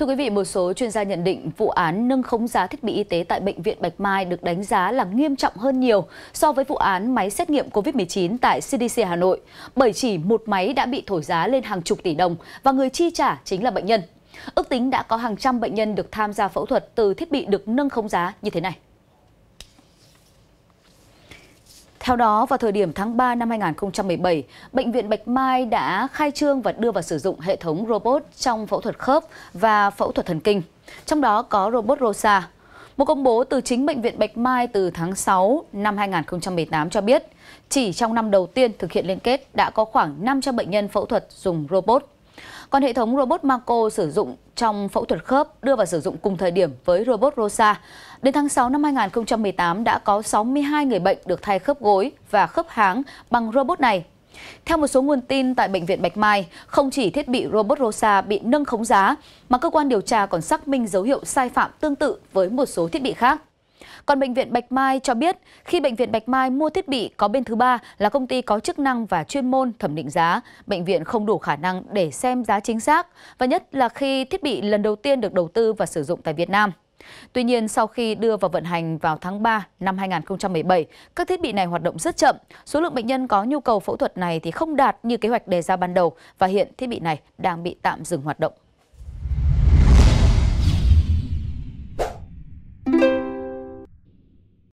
Thưa quý vị, một số chuyên gia nhận định vụ án nâng khống giá thiết bị y tế tại Bệnh viện Bạch Mai được đánh giá là nghiêm trọng hơn nhiều so với vụ án máy xét nghiệm COVID-19 tại CDC Hà Nội, bởi chỉ một máy đã bị thổi giá lên hàng chục tỷ đồng và người chi trả chính là bệnh nhân. Ước tính đã có hàng trăm bệnh nhân được tham gia phẫu thuật từ thiết bị được nâng khống giá như thế này. Theo đó, vào thời điểm tháng 3 năm 2017, Bệnh viện Bạch Mai đã khai trương và đưa vào sử dụng hệ thống robot trong phẫu thuật khớp và phẫu thuật thần kinh, trong đó có robot Rosa. Một công bố từ chính Bệnh viện Bạch Mai từ tháng 6 năm 2018 cho biết, chỉ trong năm đầu tiên thực hiện liên kết đã có khoảng 500 bệnh nhân phẫu thuật dùng robot. Còn hệ thống robot Marco sử dụng trong phẫu thuật khớp đưa vào sử dụng cùng thời điểm với robot Rosa. Đến tháng 6 năm 2018 đã có 62 người bệnh được thay khớp gối và khớp háng bằng robot này. Theo một số nguồn tin tại Bệnh viện Bạch Mai, không chỉ thiết bị robot Rosa bị nâng khống giá, mà cơ quan điều tra còn xác minh dấu hiệu sai phạm tương tự với một số thiết bị khác. Còn Bệnh viện Bạch Mai cho biết, khi Bệnh viện Bạch Mai mua thiết bị có bên thứ ba là công ty có chức năng và chuyên môn thẩm định giá, bệnh viện không đủ khả năng để xem giá chính xác, và nhất là khi thiết bị lần đầu tiên được đầu tư và sử dụng tại Việt Nam. Tuy nhiên, sau khi đưa vào vận hành vào tháng 3 năm 2017, các thiết bị này hoạt động rất chậm. Số lượng bệnh nhân có nhu cầu phẫu thuật này thì không đạt như kế hoạch đề ra ban đầu và hiện thiết bị này đang bị tạm dừng hoạt động.